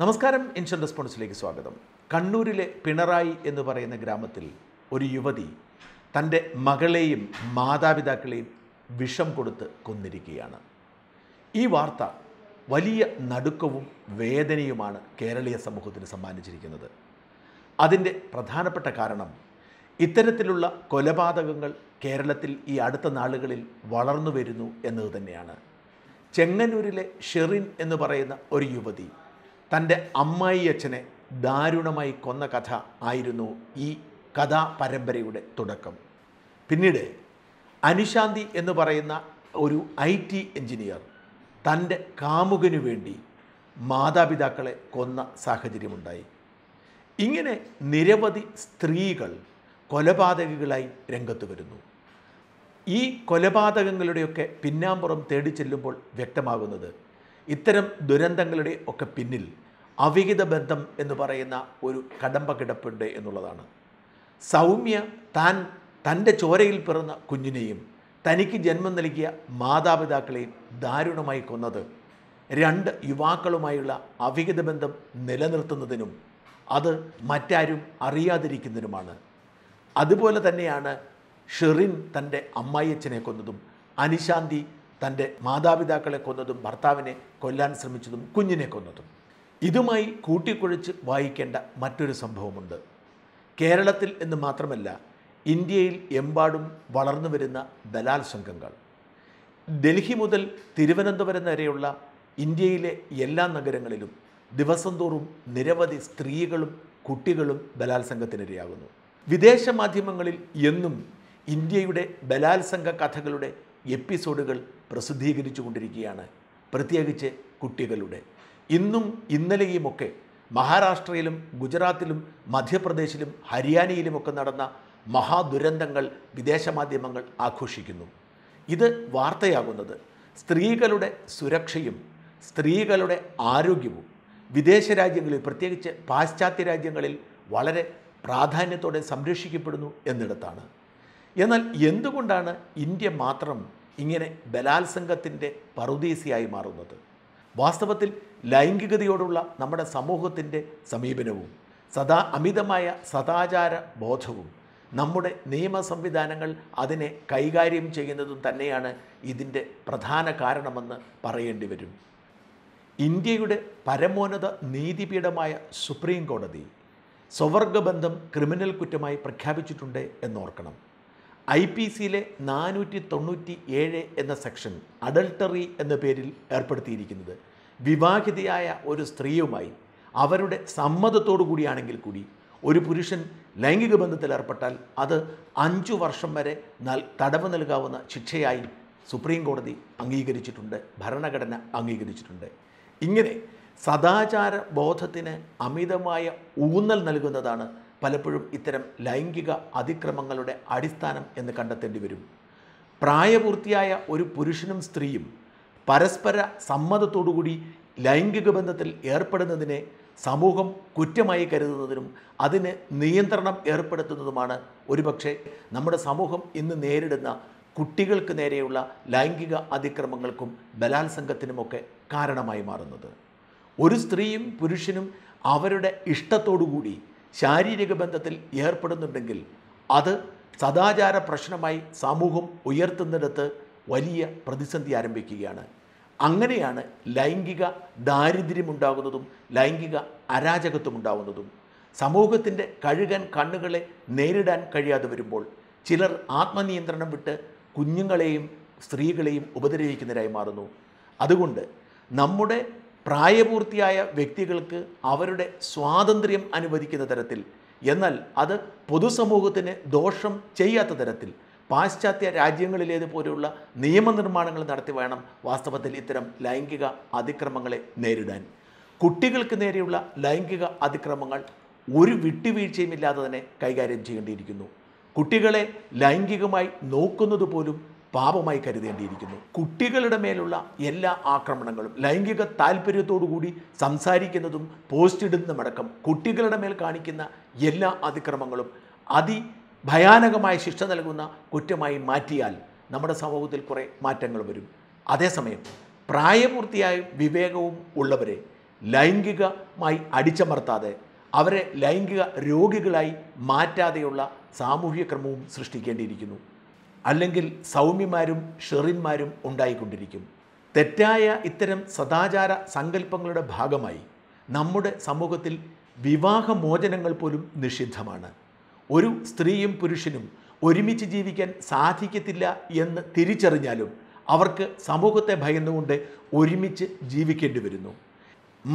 നമസ്കാരം ഇൻഷൻ റെസ്പോൺസിലേക്ക് സ്വാഗതം കണ്ണൂരിലെ പിണറായി എന്ന് പറയുന്ന ഗ്രാമത്തിൽ ഒരു യുവതി തൻ്റെ മകളെയും മാതാപിതാക്കളെയും വിഷം കൊടുത്ത് കൊന്നിരിക്കുകയാണ് ഈ വാർത്ത വലിയ നടുക്കവും വേദനയുമാണ് കേരളീയ സമൂഹത്തിന് സമ്മാനിച്ചിരിക്കുന്നത് അതിൻ്റെ പ്രധാനപ്പെട്ട കാരണം ഇത്തരത്തിലുള്ള കൊലപാതകങ്ങൾ കേരളത്തിൽ ഈ അടുത്ത നാളുകളിൽ വളർന്നു വരുന്നു എന്നത് തന്നെയാണ് ചെങ്ങന്നൂരിലെ ഷെറിൻ എന്ന് പറയുന്ന ഒരു യുവതി തൻ്റെ അമ്മായി അച്ഛനെ ദാരുണമായി കൊന്ന കഥ ആയിരുന്നു ഈ കഥാ പരമ്പരയുടെ തുടക്കം പിന്നീട് അനുശാന്തി എന്ന് പറയുന്ന ഒരു ഐ ടി എഞ്ചിനീയർ തൻ്റെ കാമുകനു വേണ്ടി മാതാപിതാക്കളെ കൊന്ന സാഹചര്യമുണ്ടായി ഇങ്ങനെ നിരവധി സ്ത്രീകൾ കൊലപാതകികളായി രംഗത്ത് വരുന്നു ഈ കൊലപാതകങ്ങളുടെയൊക്കെ പിന്നാമ്പുറം തേടി ചെല്ലുമ്പോൾ വ്യക്തമാകുന്നത് ഇത്തരം ദുരന്തങ്ങളുടെ ഒക്കെ പിന്നിൽ അവിഹിത ബന്ധം എന്ന് പറയുന്ന ഒരു കടമ്പ കിടപ്പുണ്ട് എന്നുള്ളതാണ് സൗമ്യ താൻ തൻ്റെ ചോരയിൽ പിറന്ന കുഞ്ഞിനെയും തനിക്ക് ജന്മം നൽകിയ മാതാപിതാക്കളെയും ദാരുണമായി കൊന്നത് രണ്ട് യുവാക്കളുമായുള്ള അവിഹിത ബന്ധം നിലനിർത്തുന്നതിനും അത് മറ്റാരും അറിയാതിരിക്കുന്നതിനുമാണ് അതുപോലെ തന്നെയാണ് ഷെറിൻ തൻ്റെ അമ്മായിയച്ഛനെ കൊന്നതും അനിശാന്തി തൻ്റെ മാതാപിതാക്കളെ കൊന്നതും ഭർത്താവിനെ കൊല്ലാൻ ശ്രമിച്ചതും കുഞ്ഞിനെ കൊന്നതും ഇതുമായി കൂട്ടിക്കുഴച്ച് വായിക്കേണ്ട മറ്റൊരു സംഭവമുണ്ട് കേരളത്തിൽ എന്ന് മാത്രമല്ല ഇന്ത്യയിൽ എമ്പാടും വളർന്നു വരുന്ന സംഘങ്ങൾ ഡൽഹി മുതൽ തിരുവനന്തപുരം വരെയുള്ള ഇന്ത്യയിലെ എല്ലാ നഗരങ്ങളിലും ദിവസം തോറും നിരവധി സ്ത്രീകളും കുട്ടികളും ബലാത്സംഗത്തിനിരയാകുന്നു വിദേശ മാധ്യമങ്ങളിൽ എന്നും ഇന്ത്യയുടെ ബലാത്സംഗ കഥകളുടെ എപ്പിസോഡുകൾ പ്രസിദ്ധീകരിച്ചു കൊണ്ടിരിക്കുകയാണ് പ്രത്യേകിച്ച് കുട്ടികളുടെ ഇന്നും ഇന്നലെയുമൊക്കെ മഹാരാഷ്ട്രയിലും ഗുജറാത്തിലും മധ്യപ്രദേശിലും ഹരിയാനയിലുമൊക്കെ നടന്ന മഹാദുരന്തങ്ങൾ വിദേശ മാധ്യമങ്ങൾ ആഘോഷിക്കുന്നു ഇത് വാർത്തയാകുന്നത് സ്ത്രീകളുടെ സുരക്ഷയും സ്ത്രീകളുടെ ആരോഗ്യവും വിദേശ രാജ്യങ്ങളിൽ പ്രത്യേകിച്ച് പാശ്ചാത്യ രാജ്യങ്ങളിൽ വളരെ പ്രാധാന്യത്തോടെ സംരക്ഷിക്കപ്പെടുന്നു എന്നിടത്താണ് എന്നാൽ എന്തുകൊണ്ടാണ് ഇന്ത്യ മാത്രം ഇങ്ങനെ ബലാത്സംഗത്തിൻ്റെ പറുദീസയായി മാറുന്നത് വാസ്തവത്തിൽ ലൈംഗികതയോടുള്ള നമ്മുടെ സമൂഹത്തിൻ്റെ സമീപനവും സദാ അമിതമായ സദാചാര ബോധവും നമ്മുടെ നിയമ സംവിധാനങ്ങൾ അതിനെ കൈകാര്യം ചെയ്യുന്നതും തന്നെയാണ് ഇതിൻ്റെ പ്രധാന കാരണമെന്ന് പറയേണ്ടി വരും ഇന്ത്യയുടെ പരമോന്നത നീതിപീഠമായ സുപ്രീം കോടതി സ്വവർഗബന്ധം ക്രിമിനൽ കുറ്റമായി പ്രഖ്യാപിച്ചിട്ടുണ്ട് എന്നോർക്കണം ഐ പി സിയിലെ നാനൂറ്റി തൊണ്ണൂറ്റി ഏഴ് എന്ന സെക്ഷൻ അഡൾട്ടറി എന്ന പേരിൽ ഏർപ്പെടുത്തിയിരിക്കുന്നത് വിവാഹിതയായ ഒരു സ്ത്രീയുമായി അവരുടെ സമ്മതത്തോടു കൂടിയാണെങ്കിൽ കൂടി ഒരു പുരുഷൻ ലൈംഗിക ബന്ധത്തിൽ ഏർപ്പെട്ടാൽ അത് അഞ്ചു വർഷം വരെ നൽ തടവ് നൽകാവുന്ന ശിക്ഷയായി സുപ്രീം കോടതി അംഗീകരിച്ചിട്ടുണ്ട് ഭരണഘടന അംഗീകരിച്ചിട്ടുണ്ട് ഇങ്ങനെ സദാചാര ബോധത്തിന് അമിതമായ ഊന്നൽ നൽകുന്നതാണ് പലപ്പോഴും ഇത്തരം ലൈംഗിക അതിക്രമങ്ങളുടെ അടിസ്ഥാനം എന്ന് കണ്ടെത്തേണ്ടി വരും പ്രായപൂർത്തിയായ ഒരു പുരുഷനും സ്ത്രീയും പരസ്പര സമ്മതത്തോടുകൂടി ലൈംഗിക ബന്ധത്തിൽ ഏർപ്പെടുന്നതിനെ സമൂഹം കുറ്റമായി കരുതുന്നതിനും അതിന് നിയന്ത്രണം ഏർപ്പെടുത്തുന്നതുമാണ് ഒരുപക്ഷെ നമ്മുടെ സമൂഹം ഇന്ന് നേരിടുന്ന കുട്ടികൾക്ക് നേരെയുള്ള ലൈംഗിക അതിക്രമങ്ങൾക്കും ബലാത്സംഗത്തിനുമൊക്കെ കാരണമായി മാറുന്നത് ഒരു സ്ത്രീയും പുരുഷനും അവരുടെ ഇഷ്ടത്തോടുകൂടി ശാരീരിക ബന്ധത്തിൽ ഏർപ്പെടുന്നുണ്ടെങ്കിൽ അത് സദാചാര പ്രശ്നമായി സമൂഹം ഉയർത്തുന്നിടത്ത് വലിയ പ്രതിസന്ധി ആരംഭിക്കുകയാണ് അങ്ങനെയാണ് ലൈംഗിക ദാരിദ്ര്യമുണ്ടാകുന്നതും ലൈംഗിക അരാജകത്വം ഉണ്ടാകുന്നതും സമൂഹത്തിൻ്റെ കഴുകൻ കണ്ണുകളെ നേരിടാൻ കഴിയാതെ വരുമ്പോൾ ചിലർ ആത്മനിയന്ത്രണം വിട്ട് കുഞ്ഞുങ്ങളെയും സ്ത്രീകളെയും ഉപദ്രവിക്കുന്നവരായി മാറുന്നു അതുകൊണ്ട് നമ്മുടെ പ്രായപൂർത്തിയായ വ്യക്തികൾക്ക് അവരുടെ സ്വാതന്ത്ര്യം അനുവദിക്കുന്ന തരത്തിൽ എന്നാൽ അത് പൊതുസമൂഹത്തിന് ദോഷം ചെയ്യാത്ത തരത്തിൽ പാശ്ചാത്യ രാജ്യങ്ങളിലേതുപോലെയുള്ള നിയമനിർമ്മാണങ്ങൾ നടത്തി വേണം വാസ്തവത്തിൽ ഇത്തരം ലൈംഗിക അതിക്രമങ്ങളെ നേരിടാൻ കുട്ടികൾക്ക് നേരെയുള്ള ലൈംഗിക അതിക്രമങ്ങൾ ഒരു വിട്ടുവീഴ്ചയുമില്ലാതെ തന്നെ കൈകാര്യം ചെയ്യേണ്ടിയിരിക്കുന്നു കുട്ടികളെ ലൈംഗികമായി നോക്കുന്നത് പോലും പാപമായി കരുതേണ്ടിയിരിക്കുന്നു കുട്ടികളുടെ മേലുള്ള എല്ലാ ആക്രമണങ്ങളും ലൈംഗിക താല്പര്യത്തോടുകൂടി സംസാരിക്കുന്നതും പോസ്റ്റ് ഇടുന്നതും കുട്ടികളുടെ മേൽ കാണിക്കുന്ന എല്ലാ അതിക്രമങ്ങളും അതി ഭയാനകമായ ശിക്ഷ നൽകുന്ന കുറ്റമായി മാറ്റിയാൽ നമ്മുടെ സമൂഹത്തിൽ കുറേ മാറ്റങ്ങൾ വരും അതേസമയം പ്രായപൂർത്തിയായ വിവേകവും ഉള്ളവരെ ലൈംഗികമായി അടിച്ചമർത്താതെ അവരെ ലൈംഗിക രോഗികളായി മാറ്റാതെയുള്ള സാമൂഹ്യ ക്രമവും സൃഷ്ടിക്കേണ്ടിയിരിക്കുന്നു അല്ലെങ്കിൽ സൗമ്യമാരും ഷെറിന്മാരും ഉണ്ടായിക്കൊണ്ടിരിക്കും തെറ്റായ ഇത്തരം സദാചാര സങ്കല്പങ്ങളുടെ ഭാഗമായി നമ്മുടെ സമൂഹത്തിൽ വിവാഹമോചനങ്ങൾ പോലും നിഷിദ്ധമാണ് ഒരു സ്ത്രീയും പുരുഷനും ഒരുമിച്ച് ജീവിക്കാൻ സാധിക്കത്തില്ല എന്ന് തിരിച്ചറിഞ്ഞാലും അവർക്ക് സമൂഹത്തെ ഭയന്നുകൊണ്ട് ഒരുമിച്ച് ജീവിക്കേണ്ടി വരുന്നു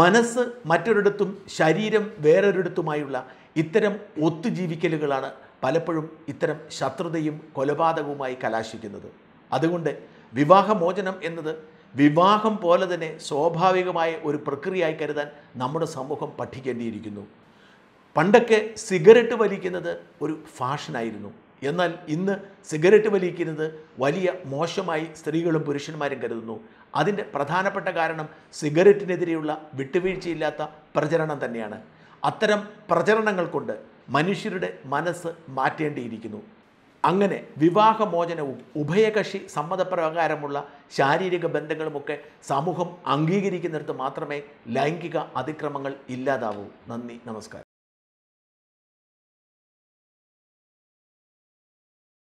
മനസ്സ് മറ്റൊരിടത്തും ശരീരം വേറൊരിടത്തുമായുള്ള ഇത്തരം ഒത്തുജീവിക്കലുകളാണ് പലപ്പോഴും ഇത്തരം ശത്രുതയും കൊലപാതകവുമായി കലാശിക്കുന്നത് അതുകൊണ്ട് വിവാഹമോചനം എന്നത് വിവാഹം പോലെ തന്നെ സ്വാഭാവികമായ ഒരു പ്രക്രിയയായി കരുതാൻ നമ്മുടെ സമൂഹം പഠിക്കേണ്ടിയിരിക്കുന്നു പണ്ടൊക്കെ സിഗരറ്റ് വലിക്കുന്നത് ഒരു ഫാഷനായിരുന്നു എന്നാൽ ഇന്ന് സിഗരറ്റ് വലിക്കുന്നത് വലിയ മോശമായി സ്ത്രീകളും പുരുഷന്മാരും കരുതുന്നു അതിൻ്റെ പ്രധാനപ്പെട്ട കാരണം സിഗരറ്റിനെതിരെയുള്ള വിട്ടുവീഴ്ചയില്ലാത്ത പ്രചരണം തന്നെയാണ് അത്തരം പ്രചരണങ്ങൾ കൊണ്ട് മനുഷ്യരുടെ മനസ്സ് മാറ്റേണ്ടിയിരിക്കുന്നു അങ്ങനെ വിവാഹമോചനവും ഉഭയകക്ഷി സമ്മതപ്രകാരമുള്ള ശാരീരിക ബന്ധങ്ങളുമൊക്കെ സമൂഹം അംഗീകരിക്കുന്നിടത്ത് മാത്രമേ ലൈംഗിക അതിക്രമങ്ങൾ ഇല്ലാതാവൂ നന്ദി നമസ്കാരം